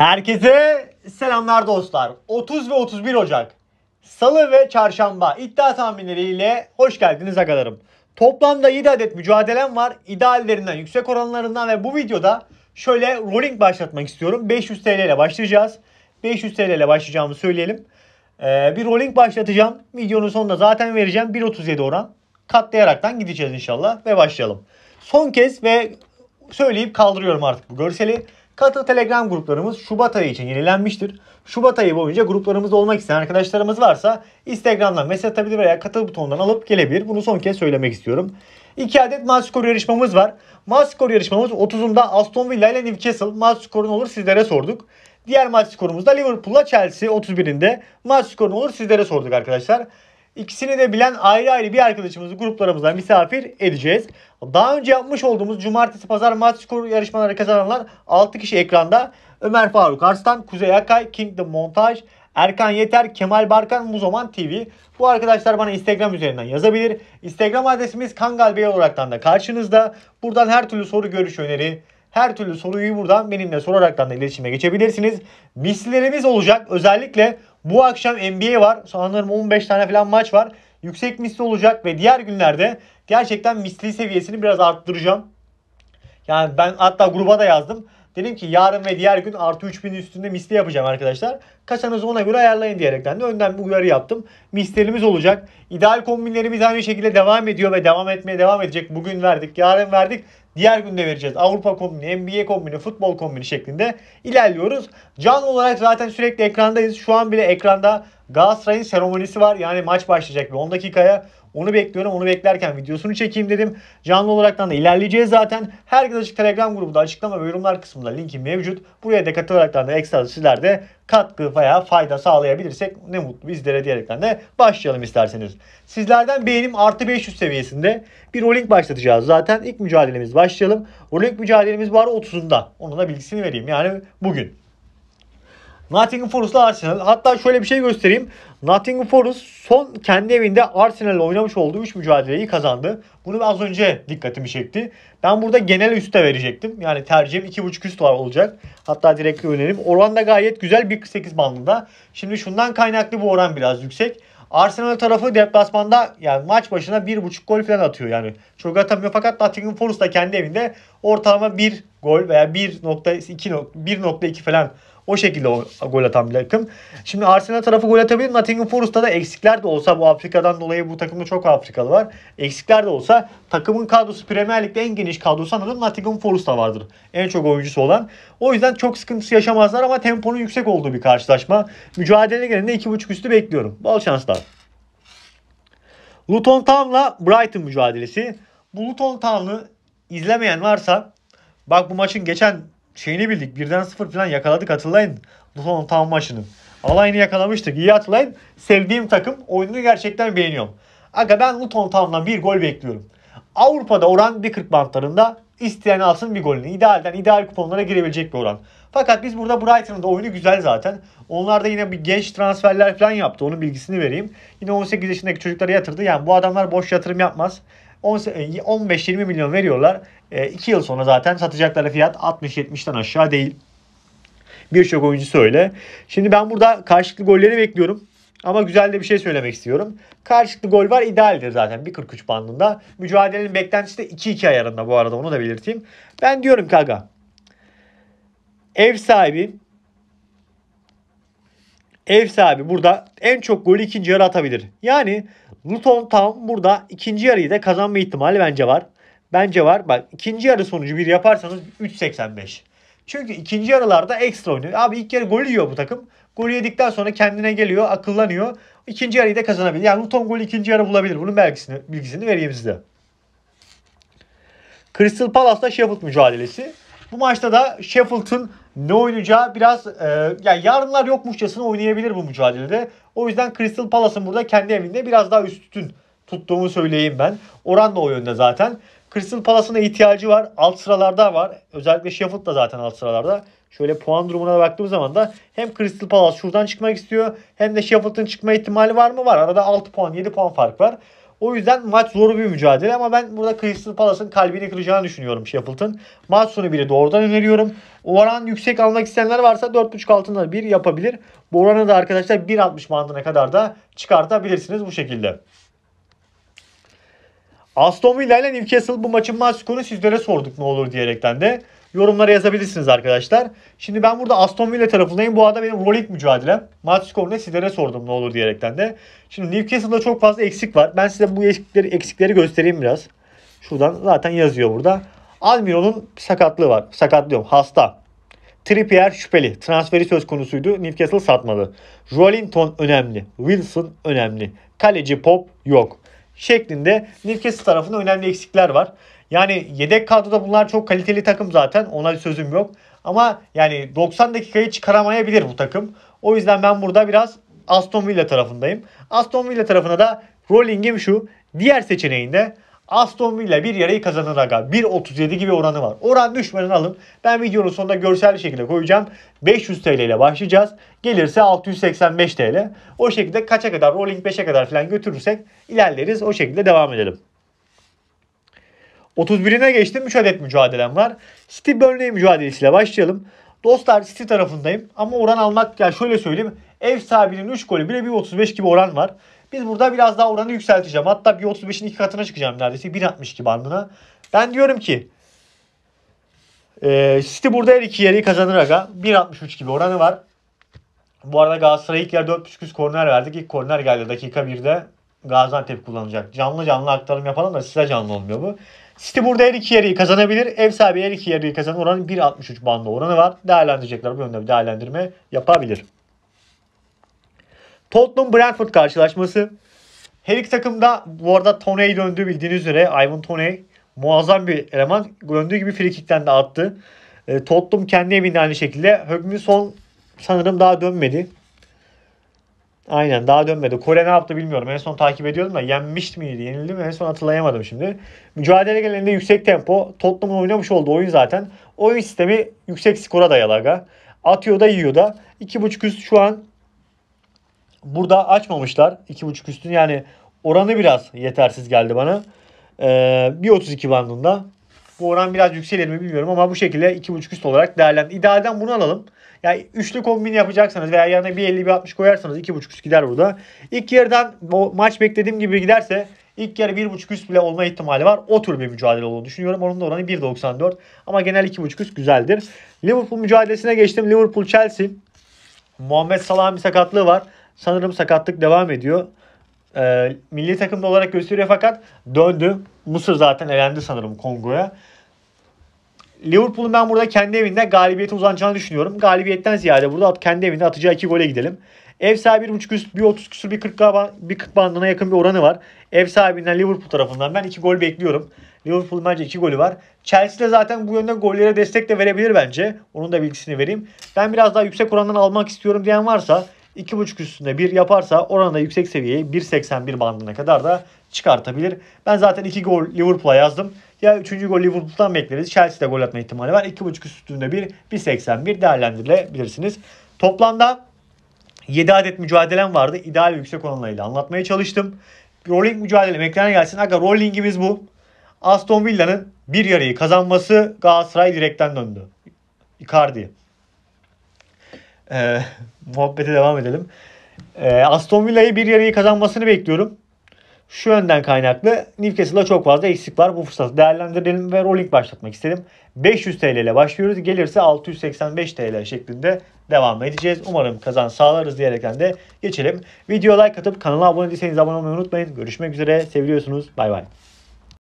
Herkese selamlar dostlar. 30 ve 31 Ocak Salı ve Çarşamba iddia tahminleriyle hoş geldiniz agalarım. Toplamda 7 adet mücadelem var. İdeallerinden, yüksek oranlarından ve bu videoda şöyle rolling başlatmak istiyorum. 500 TL ile başlayacağız. 500 TL ile başlayacağımı söyleyelim. Ee, bir rolling başlatacağım. Videonun sonunda zaten vereceğim. 1.37 oran. Katlayaraktan gideceğiz inşallah ve başlayalım. Son kez ve söyleyip kaldırıyorum artık bu görseli. Katıl Telegram gruplarımız Şubat ayı için yenilenmiştir. Şubat ayı boyunca gruplarımızda olmak isteyen arkadaşlarımız varsa Instagram'dan mesaj atabilir veya katıl butonundan alıp gelebilir. Bunu son kez söylemek istiyorum. İki adet maç skoru yarışmamız var. Maç skoru yarışmamız 30'unda Aston Villa ile Newcastle. Maç skoru olur sizlere sorduk. Diğer maç skorumuz da Liverpool'la Chelsea 31'inde. Maç skoru olur sizlere sorduk arkadaşlar. İkisini de bilen ayrı ayrı bir arkadaşımızı gruplarımıza misafir edeceğiz. Daha önce yapmış olduğumuz cumartesi pazar maç skoru yarışmaları kazananlar 6 kişi ekranda. Ömer Faruk Arslan, Kuzey Akay, Kingdom Montaj, Erkan Yeter, Kemal Barkan, Muzoman TV. Bu arkadaşlar bana Instagram üzerinden yazabilir. Instagram adresimiz Kangal Bey olaraktan da karşınızda. Buradan her türlü soru, görüş, öneri, her türlü soruyu buradan benimle soraraktan da iletişime geçebilirsiniz. Mislerimiz olacak. Özellikle bu akşam NBA var. Sanırım 15 tane falan maç var. Yüksek misli olacak ve diğer günlerde gerçekten misli seviyesini biraz arttıracağım. Yani ben hatta gruba da yazdım. Dedim ki yarın ve diğer gün artı 3000 üstünde misli yapacağım arkadaşlar. Kasanızı ona göre ayarlayın diyerekten de önden bir uyarı yaptım. Mislerimiz olacak. İdeal kombinlerimiz aynı şekilde devam ediyor ve devam etmeye devam edecek. Bugün verdik, yarın verdik. Diğer günde vereceğiz. Avrupa kombini, NBA kombini, futbol kombini şeklinde ilerliyoruz. Canlı olarak zaten sürekli ekrandayız. Şu an bile ekranda Galatasaray'ın seremonisi var. Yani maç başlayacak bir 10 dakikaya. Onu bekliyorum. Onu beklerken videosunu çekeyim dedim. Canlı olaraktan da ilerleyeceğiz zaten. Herkes açık Telegram grubunda açıklama ve yorumlar kısmında linki mevcut. Buraya da katılaraktan da ekstra sizler de katkı veya fayda sağlayabilirsek ne mutlu bizlere diyerekten de başlayalım isterseniz. Sizlerden beğenim artı 500 seviyesinde bir rolling başlatacağız. Zaten ilk mücadelemiz başlayalım. Rolling mücadelemiz var 30'unda. Onun da bilgisini vereyim. Yani bugün. Nottingham Forest'la Arsenal. Hatta şöyle bir şey göstereyim. Nottingham Forest son kendi evinde Arsenal ile oynamış olduğu 3 mücadeleyi kazandı. Bunu az önce dikkatimi çekti. Ben burada genel üste verecektim. Yani tercihim 2.5 üst var olacak. Hatta direkt önerim. Oran da gayet güzel 1.48 bandında. Şimdi şundan kaynaklı bu oran biraz yüksek. Arsenal tarafı deplasmanda yani maç başına 1.5 gol falan atıyor yani. Çok atamıyor fakat Nottingham Forest da kendi evinde ortalama 1 gol veya 1.2 1.2 falan o şekilde o, gol atan bir takım. Şimdi Arsenal tarafı gol atabilir. Nottingham Forest'ta da eksikler de olsa bu Afrika'dan dolayı bu takımda çok Afrikalı var. Eksikler de olsa takımın kadrosu Premier Lig'de en geniş kadro sanırım Nottingham Forest'ta vardır. En çok oyuncusu olan. O yüzden çok sıkıntısı yaşamazlar ama temponun yüksek olduğu bir karşılaşma. Mücadele genelinde 2.5 üstü bekliyorum. Bol şanslar. Luton Town'la Brighton mücadelesi. Bu Luton Town'u izlemeyen varsa bak bu maçın geçen şeyini bildik. Birden sıfır falan yakaladık hatırlayın. Son tam maçını. Alayını yakalamıştık. İyi hatırlayın. Sevdiğim takım. Oyununu gerçekten beğeniyorum. Aga ben Luton tamdan bir gol bekliyorum. Avrupa'da oran 1.40 bantlarında isteyen alsın bir golünü. İdealden ideal kuponlara girebilecek bir oran. Fakat biz burada Brighton'ın da oyunu güzel zaten. Onlar da yine bir genç transferler falan yaptı. Onun bilgisini vereyim. Yine 18 yaşındaki çocuklara yatırdı. Yani bu adamlar boş yatırım yapmaz. 15-20 e, milyon veriyorlar. 2 e, yıl sonra zaten satacakları fiyat 60-70'ten aşağı değil. Birçok oyuncu öyle. Şimdi ben burada karşılıklı golleri bekliyorum. Ama güzel de bir şey söylemek istiyorum. Karşılıklı gol var idealdir zaten 1.43 bandında. Mücadelenin beklentisi de 2-2 ayarında bu arada onu da belirteyim. Ben diyorum Kaga. Ev sahibi ev sahibi burada en çok golü ikinci yarı atabilir. Yani Luton Town burada ikinci yarıyı da kazanma ihtimali bence var bence var. Bak ikinci yarı sonucu bir yaparsanız 3.85. Çünkü ikinci yarılarda ekstra oynuyor. Abi ilk yarı gol yiyor bu takım. Golü yedikten sonra kendine geliyor, akıllanıyor. İkinci yarıyı da kazanabilir. Yani Luton golü ikinci yarı bulabilir. Bunun belgesini, bilgisini vereyim size. Crystal Palace'la Sheffield mücadelesi. Bu maçta da Sheffield'ın ne oynayacağı biraz e, yani yarınlar yokmuşçasına oynayabilir bu mücadelede. O yüzden Crystal Palace'ın burada kendi evinde biraz daha üstün tuttuğumu söyleyeyim ben. Oran da o yönde zaten. Crystal Palace'ın ihtiyacı var. Alt sıralarda var. Özellikle Sheffield da zaten alt sıralarda. Şöyle puan durumuna baktığımız zaman da hem Crystal Palace şuradan çıkmak istiyor hem de Sheffield'ın çıkma ihtimali var mı? Var. Arada 6 puan 7 puan fark var. O yüzden maç zor bir mücadele ama ben burada Crystal Palace'ın kalbini kıracağını düşünüyorum Sheffield'ın. Maç sonu biri doğrudan öneriyorum. Oran yüksek almak isteyenler varsa 4.5 altında bir yapabilir. Bu oranı da arkadaşlar 1.60 bandına kadar da çıkartabilirsiniz bu şekilde. Aston Villa ile Newcastle bu maçın maç skorunu sizlere sorduk ne olur diyerekten de. Yorumlara yazabilirsiniz arkadaşlar. Şimdi ben burada Aston Villa tarafındayım. Bu arada benim Rolik mücadelem. Maç skorunu sizlere sordum ne olur diyerekten de. Şimdi Newcastle'da çok fazla eksik var. Ben size bu eksikleri, eksikleri göstereyim biraz. Şuradan zaten yazıyor burada. Almiron'un sakatlığı var. Sakatlıyorum. Hasta. Trippier şüpheli. Transferi söz konusuydu. Newcastle satmadı. Rollinton önemli. Wilson önemli. Kaleci Pop yok şeklinde Newcastle tarafında önemli eksikler var. Yani yedek kadroda bunlar çok kaliteli takım zaten. Ona sözüm yok. Ama yani 90 dakikayı çıkaramayabilir bu takım. O yüzden ben burada biraz Aston Villa tarafındayım. Aston Villa tarafına da rolling'im şu. Diğer seçeneğinde Aston Villa bir yarayı kazanır aga. 1.37 gibi oranı var. Oran düşmeden alın. Ben videonun sonunda görsel şekilde koyacağım. 500 TL ile başlayacağız. Gelirse 685 TL. O şekilde kaça kadar rolling 5'e kadar falan götürürsek ilerleriz. O şekilde devam edelim. 31'ine geçtim. 3 adet mücadelem var. City Burnley mücadelesiyle başlayalım. Dostlar City tarafındayım ama oran almak ya yani şöyle söyleyeyim. Ev sahibinin 3 golü bile 1.35 gibi oran var. Biz burada biraz daha oranı yükselteceğim. Hatta 1.35'in iki katına çıkacağım neredeyse. 1.62 bandına. Ben diyorum ki e, City burada her iki yeri kazanır aga. 1.63 gibi oranı var. Bu arada Galatasaray ilk yarı 4.5 üst korner verdik. İlk korner geldi dakika 1'de. Gaziantep kullanacak. Canlı canlı aktarım yapalım da size canlı olmuyor bu. City burada her iki yeri kazanabilir. Ev sahibi her iki yeri kazanır. Oranın 1.63 bandı oranı var. Değerlendirecekler. Bu yönde bir değerlendirme yapabilir. Tottenham Brentford karşılaşması. Her iki takım da bu arada Toney döndü bildiğiniz üzere. Ivan Toney muazzam bir eleman. Döndüğü gibi frikikten de attı. E, Tottenham kendi evinde aynı şekilde. son sanırım daha dönmedi. Aynen daha dönmedi. Kore ne yaptı bilmiyorum. En son takip ediyordum da yenmiş miydi yenildi mi en son hatırlayamadım şimdi. Mücadele genelinde yüksek tempo. Tottenham'ın oynamış olduğu oyun zaten. Oyun sistemi yüksek skora dayalı aga. Atıyor da yiyor da. 2.5 üst şu an Burada açmamışlar. 2.5 üstün yani oranı biraz yetersiz geldi bana. Ee, 1.32 bandında. Bu oran biraz yükselir mi bilmiyorum ama bu şekilde 2.5 üst olarak değerlendir. İdealden bunu alalım. Yani üçlü kombin yapacaksanız veya yanına bir bir 1.60 koyarsanız 2.5 üst gider burada. İlk yarıdan o maç beklediğim gibi giderse İlk yarı 1.5 üst bile olma ihtimali var. O tür bir mücadele olduğunu düşünüyorum. Onun da oranı 1.94 ama genel 2.5 üst güzeldir. Liverpool mücadelesine geçtim. Liverpool Chelsea. Muhammed Salah'ın bir sakatlığı var sanırım sakatlık devam ediyor. E, milli takımda olarak gösteriyor fakat döndü. Mısır zaten elendi sanırım Kongo'ya. Liverpool'un ben burada kendi evinde galibiyete uzanacağını düşünüyorum. Galibiyetten ziyade burada at kendi evinde atacağı 2 gole gidelim. Ev sahibi 1.5 üst, 1.30 küsur, 1.40 bir 40 bandına yakın bir oranı var. Ev sahibinden Liverpool tarafından ben iki gol bekliyorum. Liverpool'un bence iki golü var. Chelsea de zaten bu yönde gollere destek de verebilir bence. Onun da bilgisini vereyim. Ben biraz daha yüksek orandan almak istiyorum diyen varsa 2.5 üstünde 1 yaparsa oranı da yüksek seviyeyi 1.81 bandına kadar da çıkartabilir. Ben zaten 2 gol Liverpool'a yazdım. Ya 3. gol Liverpool'dan bekleriz. Chelsea'de gol atma ihtimali var. 2.5 üstünde 1, 1.81 değerlendirilebilirsiniz. Toplamda 7 adet mücadelem vardı. İdeal yüksek oranlarıyla anlatmaya çalıştım. Rolling mücadele ekrana gelsin. Aga rollingimiz bu. Aston Villa'nın bir yarıyı kazanması Galatasaray direkten döndü. Icardi. E, muhabbete devam edelim. E, Aston Villa'yı bir yarıyı kazanmasını bekliyorum. Şu yönden kaynaklı. Newcastle'da çok fazla eksik var. Bu fırsatı değerlendirelim ve rolling başlatmak istedim. 500 TL ile başlıyoruz. Gelirse 685 TL şeklinde devam edeceğiz. Umarım kazan sağlarız diyerekten de geçelim. Video like atıp kanala abone değilseniz abone olmayı unutmayın. Görüşmek üzere. Seviyorsunuz. Bay bay.